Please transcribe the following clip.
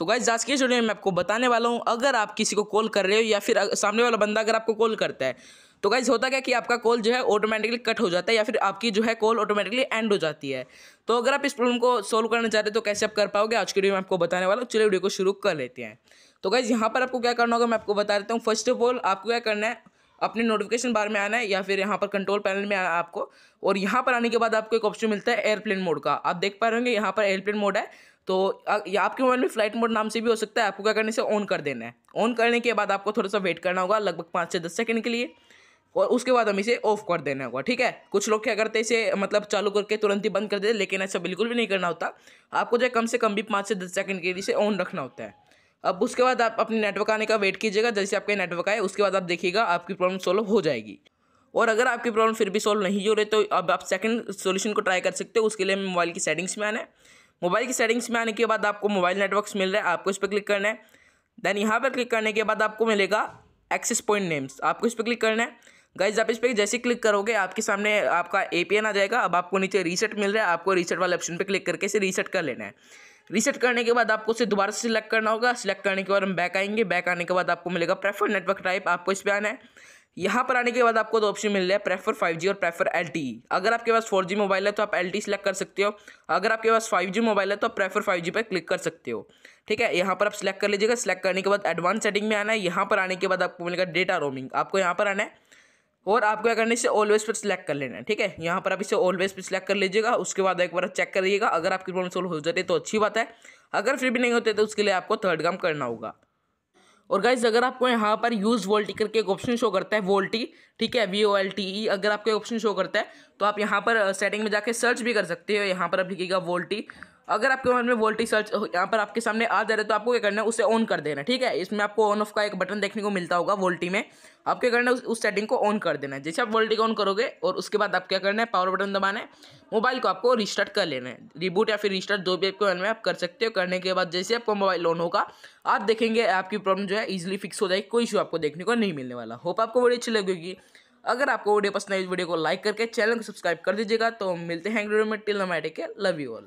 तो गाइज आज के वीडियो में मैं आपको बताने वाला हूँ अगर आप किसी को कॉल कर रहे हो या फिर सामने वाला बंदा अगर आपको कॉल करता है तो गाइज होता क्या कि आपका कॉल जो है ऑटोमेटिकली कट हो जाता है या फिर आपकी जो है कॉल ऑटोमेटिकली एंड हो जाती है तो अगर आप इस प्रॉब्लम को सोल्व करना चाहते हो तो कैसे आप कर पाओगे आज की वीडियो में आपको बताने वाला हूँ चलिए वीडियो को शुरू कर लेते हैं तो गाइज यहाँ पर आपको क्या करना होगा मैं आपको बता देता हूँ फर्स्ट ऑफ ऑल आपको क्या करना है अपने नोटिफिकेशन बार में आना है या फिर यहाँ पर कंट्रोल पैनल में आना है आपको और यहाँ पर आने के बाद आपको एक ऑप्शन मिलता है एयरप्लेन मोड का आप देख पा रहे होंगे यहाँ पर एयरप्लेन मोड है तो आपके मोबाइल में फ्लाइट मोड नाम से भी हो सकता है आपको क्या करने से ऑन कर देना है ऑन करने के बाद आपको थोड़ा सा वेट करना होगा लगभग पाँच से दस सेकेंड के लिए और उसके बाद हम इसे ऑफ कर देना होगा ठीक है कुछ लोग क्या करते हैं इसे मतलब चालू करके तुरंत ही बंद कर देते लेकिन ऐसा बिल्कुल भी नहीं करना होता आपको जो कम से कम भी पाँच से दस सेकंड के लिए इसे ऑन रखना होता है अब उसके बाद आप अपने नेटवर्क आने का वेट कीजिएगा जैसे आपका नेटवर्क आए उसके बाद आप देखिएगा आपकी प्रॉब्लम सॉल्व हो जाएगी और अगर आपकी प्रॉब्लम फिर भी सॉल्व नहीं हो रही तो अब आप सेकंड सॉल्यूशन को ट्राई कर सकते हो उसके लिए मोबाइल की सेटिंग्स में आना है मोबाइल की सेटिंग्स में आने के बाद आपको मोबाइल नेटवर्क्स मिल रहा है आपको इस पर क्लिक करना है देन यहाँ पर क्लिक करने के बाद आपको मिलेगा एक्सेस पॉइंट नेम्स आपको इस पर क्लिक करना है गाइज आप इस पर जैसे क्लिक करोगे आपके सामने आपका ए आ जाएगा अब आपको नीचे रीसेट मिल रहा है आपको रीसेट वाले ऑप्शन पर क्लिक करके इसे रीसेट कर लेना है रीसेट करने के बाद आपको उसे दोबारा सिलेक्ट करना होगा सिलेक्ट करने के बाद हम बैक आएंगे बैक आने के बाद आपको मिलेगा प्रेफर नेटवर्क टाइप आपको इस पर आना है यहाँ पर आने के बाद आपको दो ऑप्शन मिल रहा है प्रेफर 5G और प्रेफर LTE अगर आपके पास 4G मोबाइल है तो आप LTE सेलेक्ट कर सकते हो अगर आपके पास 5G मोबाइल है तो आप प्रेफर 5G पर क्लिक कर सकते हो ठीक है यहाँ पर आप सिलेक्ट कर लीजिएगा सिलेक्ट करने के बाद एडवांस सेटिंग में आना है यहाँ पर आने के बाद आपको मिलेगा डेटा रोमिंग आपको यहाँ पर आना है और आपको क्या करना है इसे ऑलवेज पर सिलेक्ट कर लेना है ठीक है यहाँ पर आप इसे ऑलवेज पर सिलेक्ट कर लीजिएगा उसके बाद एक बार चेक करिएगा अगर आपकी प्रॉब्लम सोल्व हो जाती है तो अच्छी बात है अगर फिर भी नहीं होते तो उसके लिए आपको थर्ड काम करना होगा और गाइज अगर आपको यहाँ पर यूज़ वोल्टी करके एक ऑप्शन शो करता है वोल्टी ठीक है V O L T E अगर आपको ऑप्शन शो करता है तो आप यहाँ पर सेटिंग में जाके सर्च भी कर सकते हो यहाँ पर आप लिखिएगा वोल्टी अगर आपके मोबाइल में वोल्टेज सर्च यहाँ पर आपके सामने आ जा रहा है तो आपको क्या करना है उसे ऑन कर देना ठीक है इसमें आपको ऑन ऑफ का एक बटन देखने को मिलता होगा वोल्टी में आप क्या करना है उस सेटिंग को ऑन कर देना है जैसे आप वोल्टी को ऑन करोगे और उसके बाद आप क्या करना है पावर बटन दबाना है मोबाइल को आपको रिस्टार्ट कर लेना है रिबूट या फिर रिस्टार्ट जो भी आपके मन में आप कर सकते हो करने के बाद जैसे आपको मोबाइल ऑन होगा आप देखेंगे आपकी प्रॉब्लम जो है ईजिली फिक्स हो जाएगी कोई इशू आपको देखने को नहीं मिलने वाला होप आपको बड़ी अच्छी लगेगी अगर आपको वीडियो पसंद आई वीडियो को लाइक करके चैनल को सब्सक्राइब कर दीजिएगा तो मिलते हैं टिल के लव यू ऑल